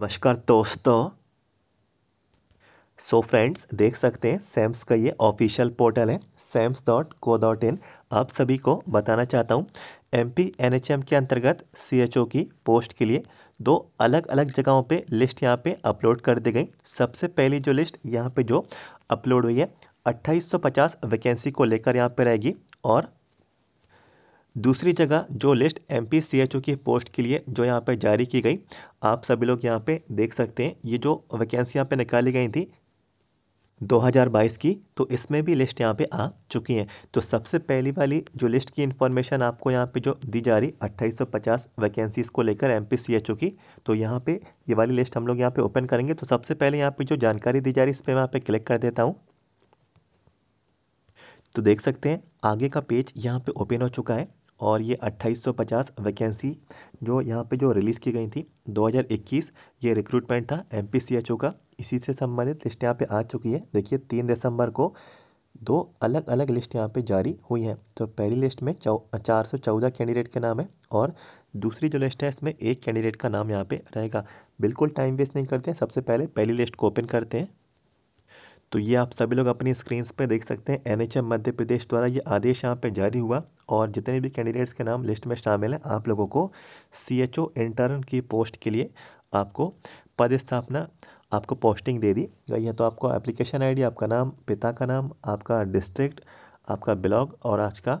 नमस्कार दोस्तों so friends देख सकते हैं सैम्स का ये ऑफिशियल पोर्टल है SAMS dot co dot in आप सभी को बताना चाहता हूँ M P N H M के अंतर्गत सी एच ओ की पोस्ट के लिए दो अलग अलग जगहों पे लिस्ट यहाँ पे अपलोड कर दी गई सबसे पहली जो लिस्ट यहाँ पे जो अपलोड हुई है 2850 वैकेंसी को लेकर यहाँ पे रहेगी और दूसरी जगह जो लिस्ट एम पी की पोस्ट के लिए जो यहाँ पर जारी की गई आप सभी लोग यहाँ पे देख सकते हैं ये जो वैकेंसी यहाँ पे निकाली गई थी 2022 की तो इसमें भी लिस्ट यहाँ पे आ चुकी हैं तो सबसे पहली वाली जो लिस्ट की इन्फॉर्मेशन आपको यहाँ पे जो दी जा रही 2850 वैकेंसीज़ को लेकर एम पी की तो यहाँ पे ये वाली लिस्ट हम लोग यहाँ पे ओपन करेंगे तो सबसे पहले यहाँ पे जो जानकारी दी जा रही है इस पर मैं यहाँ पे क्लिक कर देता हूँ तो देख सकते हैं आगे का पेज यहाँ पे ओपन हो चुका है और ये 2850 वैकेंसी जो यहाँ पे जो रिलीज़ की गई थी 2021 ये रिक्रूटमेंट था एम का इसी से संबंधित लिस्ट यहाँ पे आ चुकी है देखिए तीन दिसंबर को दो अलग अलग लिस्ट यहाँ पे जारी हुई हैं तो पहली लिस्ट में चौ चार सौ चौदह कैंडिडेट के नाम है और दूसरी जो लिस्ट है इसमें एक कैंडिडेट का नाम यहाँ पर रहेगा बिल्कुल टाइम वेस्ट नहीं करते हैं सबसे पहले पहली लिस्ट को ओपन करते हैं तो ये आप सभी लोग अपनी स्क्रीन्स पर देख सकते हैं एनएचएम मध्य प्रदेश द्वारा ये आदेश यहाँ पे जारी हुआ और जितने भी कैंडिडेट्स के नाम लिस्ट में शामिल हैं आप लोगों को सी एच ओ इंटर्न की पोस्ट के लिए आपको पदस्थापना आपको पोस्टिंग दे दी गई है तो आपको एप्लीकेशन आईडी आपका नाम पिता का नाम आपका डिस्ट्रिक्ट आपका ब्लॉग और आज का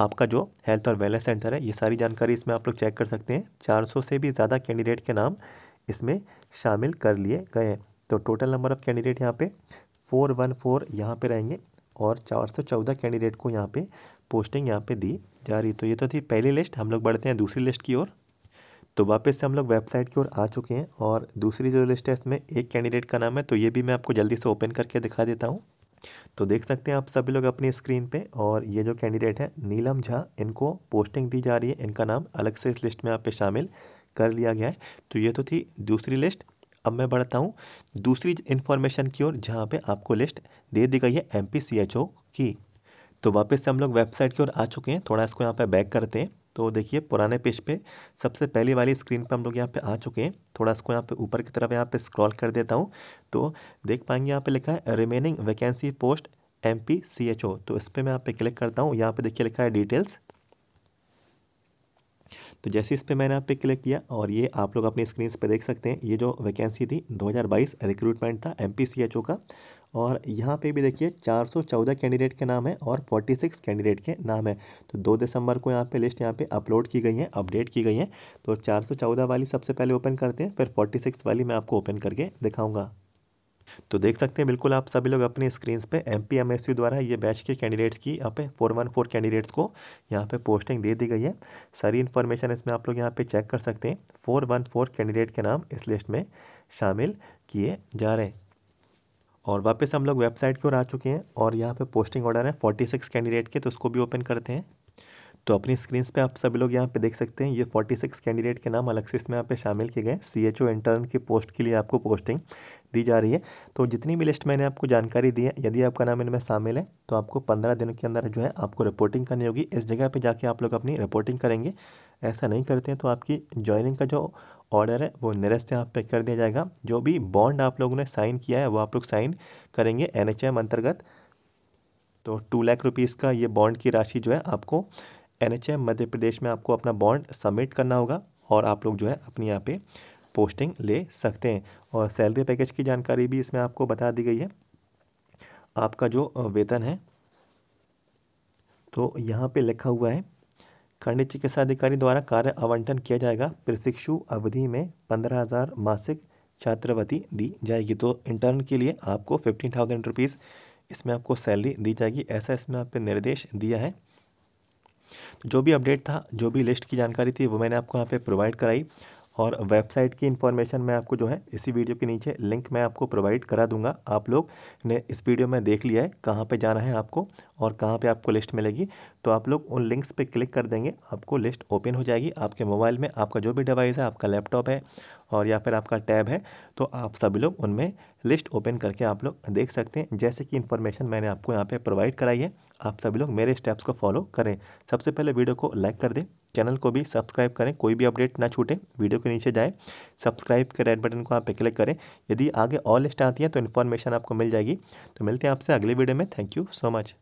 आपका जो हेल्थ और वेलनेस सेंटर है ये सारी जानकारी इसमें आप लोग चेक कर सकते हैं 400 से भी ज़्यादा कैंडिडेट के नाम इसमें शामिल कर लिए गए हैं तो टोटल नंबर ऑफ़ कैंडिडेट यहाँ पे फोर वन फोर यहाँ पर रहेंगे और चार सौ चौदह कैंडिडेट को यहाँ पे पोस्टिंग यहाँ पे दी जा रही तो ये तो थी पहली लिस्ट हम लोग बढ़ते हैं दूसरी लिस्ट की ओर तो वापस से हम लोग वेबसाइट की ओर आ चुके हैं और दूसरी जो लिस्ट है इसमें एक कैंडिडेट का नाम है तो ये भी मैं आपको जल्दी से ओपन करके दिखा देता हूँ तो देख सकते हैं आप सभी लोग अपनी स्क्रीन पे और ये जो कैंडिडेट है नीलम झा इनको पोस्टिंग दी जा रही है इनका नाम अलग से इस लिस्ट में आप पे शामिल कर लिया गया है तो ये तो थी दूसरी लिस्ट अब मैं बढ़ता हूँ दूसरी इन्फॉर्मेशन की ओर जहाँ पे आपको लिस्ट दे दी गई है एम की तो वापस से हम लोग वेबसाइट की ओर आ चुके हैं थोड़ा इसको यहाँ पे बैक करते हैं तो देखिए पुराने पेज पे सबसे पहली वाली स्क्रीन पे हम लोग यहाँ पे आ चुके हैं थोड़ा इसको यहाँ पे ऊपर की तरफ यहाँ पे स्क्रॉल कर देता हूँ तो देख पाएंगे यहाँ पे लिखा है remaining vacancy post M P C H O तो इस पर मैं यहाँ पे क्लिक करता हूँ यहाँ पे देखिए लिखा है डिटेल्स तो जैसे इस पर मैंने आप पे क्लिक किया और ये आप लोग अपनी स्क्रीन पर देख सकते हैं ये जो वैकेंसी थी 2022 रिक्रूटमेंट था एम का और यहाँ पे भी देखिए 414 कैंडिडेट के नाम है और 46 कैंडिडेट के नाम है तो 2 दिसंबर को यहाँ पे लिस्ट यहाँ पे अपलोड की गई है अपडेट की गई है तो 414 वाली सबसे पहले ओपन करते हैं फिर 46 वाली मैं आपको ओपन करके दिखाऊंगा तो देख सकते हैं बिल्कुल आप सभी लोग अपनी स्क्रीन पे M P M S U द्वारा ये बैच के कैंडिडेट्स की यहाँ पे फोर वन फोर कैंडिडेट्स को यहाँ पे पोस्टिंग दे दी गई है सारी इन्फॉर्मेशन इसमें आप लोग यहाँ पे चेक कर सकते हैं फोर वन फोर कैंडिडेट के नाम इस लिस्ट में शामिल किए जा रहे हैं और वापस हम लोग वेबसाइट की ओर आ चुके हैं और यहाँ पर पोस्टिंग ऑर्डर है फोर्टी सिक्स कैंडिडेट के तो उसको भी ओपन करते हैं तो अपनी स्क्रीन पे आप सभी लोग यहाँ पे देख सकते हैं ये 46 कैंडिडेट के नाम अलग से इसमें यहाँ पे शामिल किए गए सी एच इंटर्न की पोस्ट के लिए आपको पोस्टिंग दी जा रही है तो जितनी भी लिस्ट मैंने आपको जानकारी दी है यदि आपका नाम इनमें शामिल है तो आपको पंद्रह दिनों के अंदर जो है आपको रिपोर्टिंग करनी होगी इस जगह पर जाके आप लोग अपनी रिपोर्टिंग करेंगे ऐसा नहीं करते हैं तो आपकी ज्वाइनिंग का जो ऑर्डर है वो निरस्त यहाँ पे कर दिया जाएगा जो भी बॉन्ड आप लोगों ने साइन किया है वो आप लोग साइन करेंगे एन अंतर्गत तो टू लाख रुपीज़ का ये बॉन्ड की राशि जो है आपको एनएचएम मध्य प्रदेश में आपको अपना बॉन्ड सबमिट करना होगा और आप लोग जो है अपने यहाँ पे पोस्टिंग ले सकते हैं और सैलरी पैकेज की जानकारी भी इसमें आपको बता दी गई है आपका जो वेतन है तो यहाँ पे लिखा हुआ है खंडित चिकित्सा अधिकारी द्वारा कार्य आवंटन किया जाएगा प्रशिक्षु अवधि में पंद्रह हज़ार मासिक छात्रवृत्ति दी जाएगी तो इंटर्न के लिए आपको फिफ्टीन थाउजेंड रुपीज़ इसमें आपको सैलरी दी जाएगी ऐसा इसमें आपने निर्देश दिया है जो भी अपडेट था जो भी लिस्ट की जानकारी थी वो मैंने आपको यहाँ पे प्रोवाइड कराई और वेबसाइट की इन्फॉर्मेशन मैं आपको जो है इसी वीडियो के नीचे लिंक मैं आपको प्रोवाइड करा दूंगा आप लोग ने इस वीडियो में देख लिया है कहाँ पे जाना है आपको और कहाँ पे आपको लिस्ट मिलेगी तो आप लोग उन लिंक्स पे क्लिक कर देंगे आपको लिस्ट ओपन हो जाएगी आपके मोबाइल में आपका जो भी डिवाइस है आपका लैपटॉप है और या फिर आपका टैब है तो आप सभी लोग उनमें लिस्ट ओपन करके आप लोग देख सकते हैं जैसे कि इन्फॉर्मेशन मैंने आपको यहाँ पर प्रोवाइड कराई है आप सभी लोग मेरे स्टेप्स को फॉलो करें सबसे पहले वीडियो को लाइक कर दें चैनल को भी सब्सक्राइब करें कोई भी अपडेट ना छूटे वीडियो के नीचे जाए सब्सक्राइब के रेड बटन को आप पे क्लिक करें यदि आगे और लिस्ट आती है तो इन्फॉर्मेशन आपको मिल जाएगी तो मिलते हैं आपसे अगले वीडियो में थैंक यू सो मच